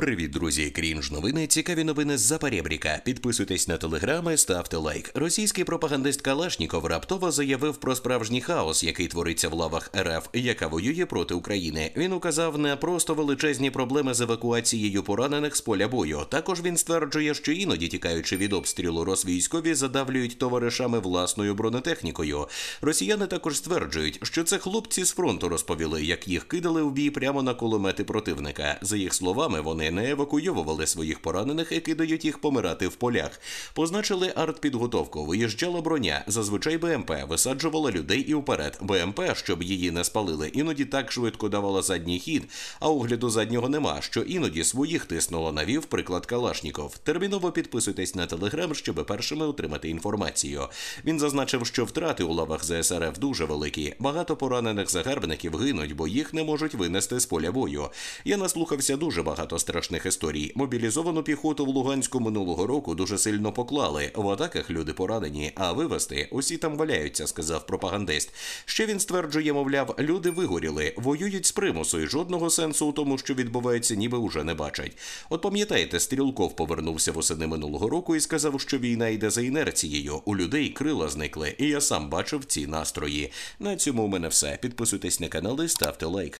Привіт, друзі! Крінж новини. Цікаві новини з Запорєбріка. Підписуйтесь на телеграми, ставте лайк. Російський пропагандист Калашніков раптово заявив про справжній хаос, який твориться в лавах РФ, яка воює проти України. Він указав не просто величезні проблеми з евакуацією поранених з поля бою. Також він стверджує, що іноді тікаючи від обстрілу, розвійськові задавлюють товаришами власною бронетехнікою. Росіяни також стверджують, що це хлопці з фронту розповіли, як їх кидали в бій прямо на кулемети противника. За їх словами, вони не евакуйовували своїх поранених і кидають їх помирати в полях. Позначили артпідготовку, виїжджала броня. Зазвичай БМП висаджувала людей і вперед. БМП, щоб її не спалили, іноді так швидко давала задній хід, а огляду заднього нема. Що іноді своїх тиснуло навів приклад Калашніков. Терміново підписуйтесь на телеграм, щоб першими отримати інформацію. Він зазначив, що втрати у лавах ЗСРФ дуже великі. Багато поранених загарбників гинуть, бо їх не можуть винести з поля бою. Я наслухався дуже багато страшних історій. Мобілізовану піхоту в Луганську минулого року дуже сильно поклали. В атаках люди поранені, а вивести усі там валяються, сказав пропагандист. Ще він стверджує, мовляв, люди вигоріли, воюють з примусу і жодного сенсу у тому, що відбувається, ніби уже не бачать. От пам'ятаєте, стрілков повернувся восени минулого року і сказав, що війна йде за інерцією. У людей крила зникли, і я сам бачив ці настрої. На цьому у мене все. Підписуйтесь на канал і ставте лайк.